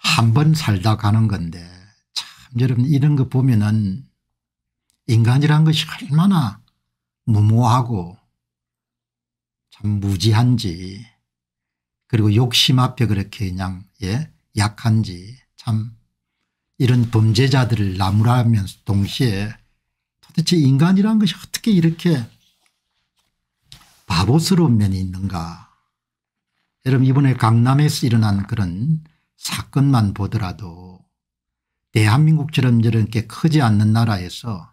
한번 살다 가는 건데 참 여러분 이런 거 보면은 인간이란 것이 얼마나 무모하고 참 무지한지 그리고 욕심 앞에 그렇게 그냥 예 약한지 참 이런 범죄자들을 나무라면서 동시에 도대체 인간이란 것이 어떻게 이렇게 바보스러운 면이 있는가 여러분 이번에 강남에서 일어난 그런 사건만 보더라도 대한민국처럼 저렇게 크지 않는 나라에서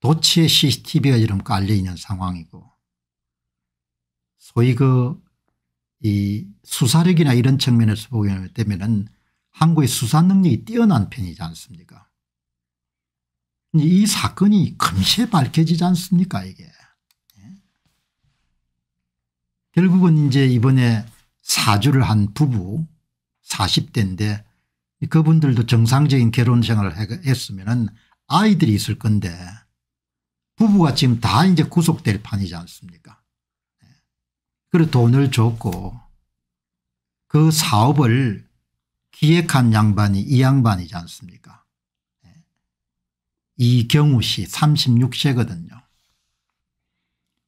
도치의 CCTV가 이런 깔려있는 상황이고 소위 그 이 수사력이나 이런 측면에서 보게 되면 한국의 수사 능력이 뛰어난 편이지 않습니까 이 사건이 금시에 밝혀지지 않습니까 이게 예? 결국은 이제 이번에 사주를 한 부부 40대인데 그분들도 정상적인 결혼 생활을 했으면 아이들이 있을 건데 부부가 지금 다 이제 구속될 판이지 않습니까 네. 그리고 돈을 줬고 그 사업을 기획한 양반이 이 양반이지 않습니까 네. 이경우 씨 36세거든요.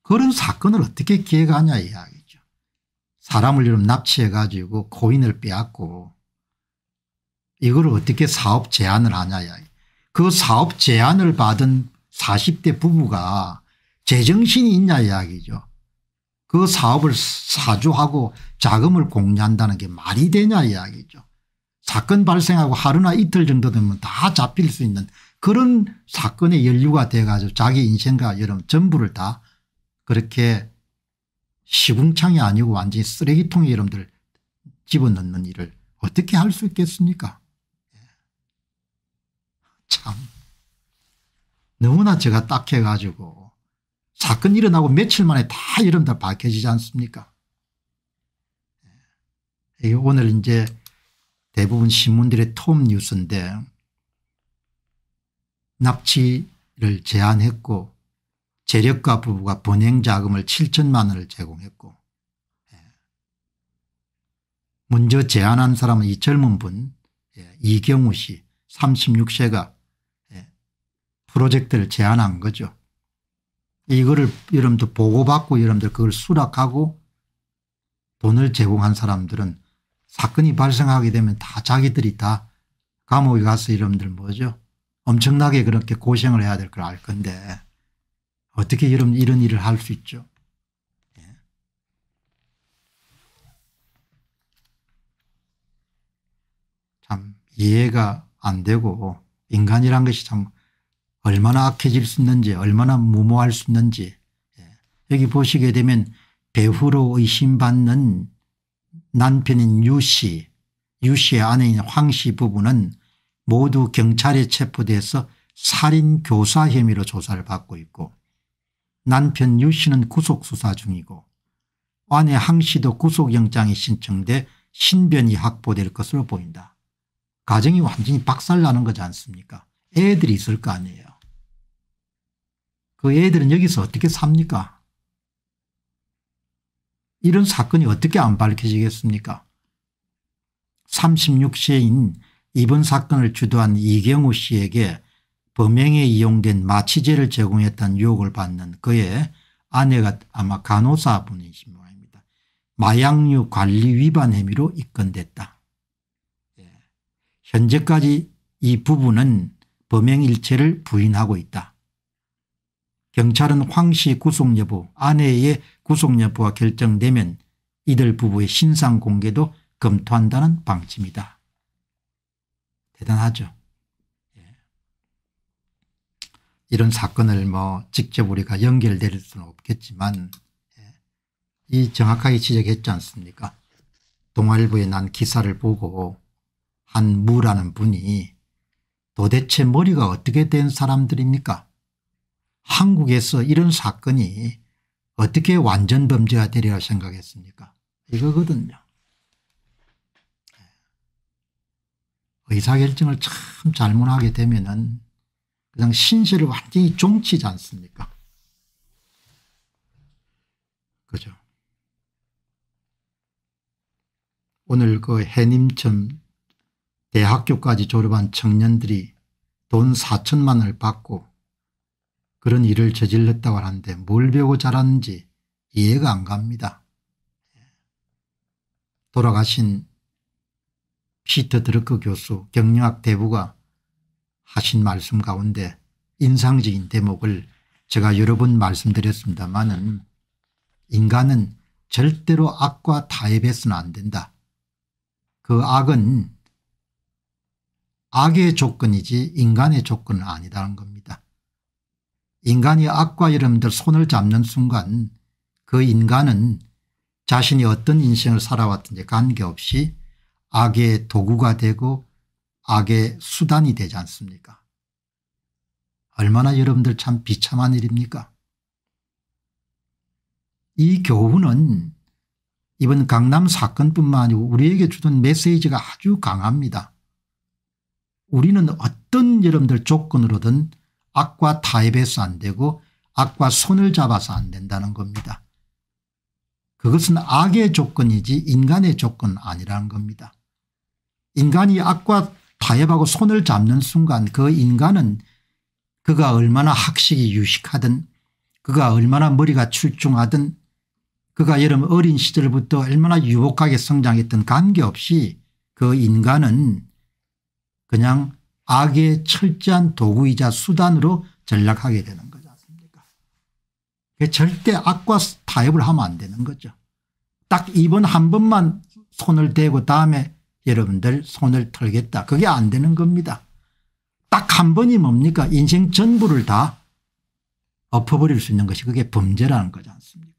그런 사건을 어떻게 기획하냐 이야기. 사람을 이름 납치해가지고 코인을 빼앗고 이걸 어떻게 사업 제안을 하냐 그 사업 제안을 받은 40대 부부가 제정신이 있냐 이야기죠. 그 사업을 사주하고 자금을 공유한다는 게 말이 되냐 이야기죠. 사건 발생하고 하루나 이틀 정도 되면 다 잡힐 수 있는 그런 사건의 연류가 돼가지고 자기 인생과 여러분 전부를 다 그렇게 시궁창이 아니고 완전히 쓰레기통에 여러분들 집어넣는 일을 어떻게 할 수 있겠습니까 예. 참 너무나 제가 딱해가지고 사건 일어나고 며칠 만에 다 여러분들 밝혀지지 않습니까 예. 오늘 이제 대부분 신문들의 톰 뉴스인데 납치를 제안했고 재력가 부부가 번행 자금을 7천만 원을 제공했고 예. 먼저 제안한 사람은 이 젊은 분 예. 이경우 씨 36세가 예. 프로젝트를 제안한 거죠. 이거를 여러분들 보고받고 여러분들 그걸 수락하고 돈을 제공한 사람들은 사건이 발생하게 되면 다 자기들이 다 감옥에 가서 여러분들 뭐죠 엄청나게 그렇게 고생을 해야 될 걸 알 건데 어떻게 여러분 이런 일을 할 수 있죠? 예. 참 이해가 안 되고 인간이란 것이 참 얼마나 악해질 수 있는지 얼마나 무모할 수 있는지 예. 여기 보시게 되면 배후로 의심받는 남편인 유씨 유씨의 아내인 황 씨 부부는 모두 경찰에 체포돼서 살인교사 혐의로 조사를 받고 있고 남편 유 씨는 구속수사 중이고 아내 항 씨도 구속영장이 신청돼 신변이 확보될 것으로 보인다. 가정이 완전히 박살나는 거지 않습니까 애들이 있을 거 아니에요. 그 애들은 여기서 어떻게 삽니까 이런 사건이 어떻게 안 밝혀지겠습니까 36세인 이번 사건을 주도한 이경우 씨에게 범행에 이용된 마취제를 제공했다는 유혹을 받는 그의 아내가 아마 간호사분이신 모양입니다. 마약류 관리 위반 혐의로 입건됐다. 예. 현재까지 이 부부는 범행 일체를 부인하고 있다. 경찰은 황씨 구속 여부 아내의 구속 여부가 결정되면 이들 부부의 신상 공개도 검토한다는 방침이다. 대단하죠. 이런 사건을 뭐 직접 우리가 연결될 수는 없겠지만 예. 이 정확하게 지적했지 않습니까 동아일보에 난 기사를 보고 한 무라는 분이 도대체 머리가 어떻게 된 사람들입니까 한국에서 이런 사건이 어떻게 완전 범죄가 되리라 생각했습니까 이거거든요 예. 의사결정을 참 잘못하게 되면 은 그냥 신실을 완전히 종치지 않습니까? 그죠. 오늘 그 해님천 대학교까지 졸업한 청년들이 돈 4천만 을 받고 그런 일을 저질렀다고 하는데 뭘 배우고 자랐는지 이해가 안 갑니다. 돌아가신 피터 드러크 교수 경영학 대부가 하신 말씀 가운데 인상적인 대목을 제가 여러 번 말씀드렸습니다마는 인간은 절대로 악과 타협해서는 안 된다. 그 악은 악의 조건이지 인간의 조건은 아니다는 겁니다. 인간이 악과 여러분들 손을 잡는 순간 그 인간은 자신이 어떤 인생을 살아왔든지 관계없이 악의 도구가 되고 악의 수단이 되지 않습니까? 얼마나 여러분들 참 비참한 일입니까? 이 교훈은 이번 강남 사건뿐만 아니고 우리에게 주던 메시지가 아주 강합니다. 우리는 어떤 여러분들 조건으로든 악과 타협해서 안 되고 악과 손을 잡아서 안 된다는 겁니다. 그것은 악의 조건이지 인간의 조건 아니라는 겁니다. 인간이 악과 타협하고 손을 잡는 순간 그 인간은 그가 얼마나 학식이 유식하든 그가 얼마나 머리가 출중하든 그가 여러분 어린 시절부터 얼마나 유복하게 성장했던 관계없이 그 인간은 그냥 악의 철저한 도구이자 수단으로 전락하게 되는 거지 않습니까 절대 악과 타협을 하면 안 되는 거죠. 딱 이번 한 번만 손을 대고 다음에 여러분들 손을 털겠다. 그게 안 되는 겁니다. 딱 한 번이 뭡니까 인생 전부를 다 엎어버릴 수 있는 것이 그게 범죄라는 거지 않습니까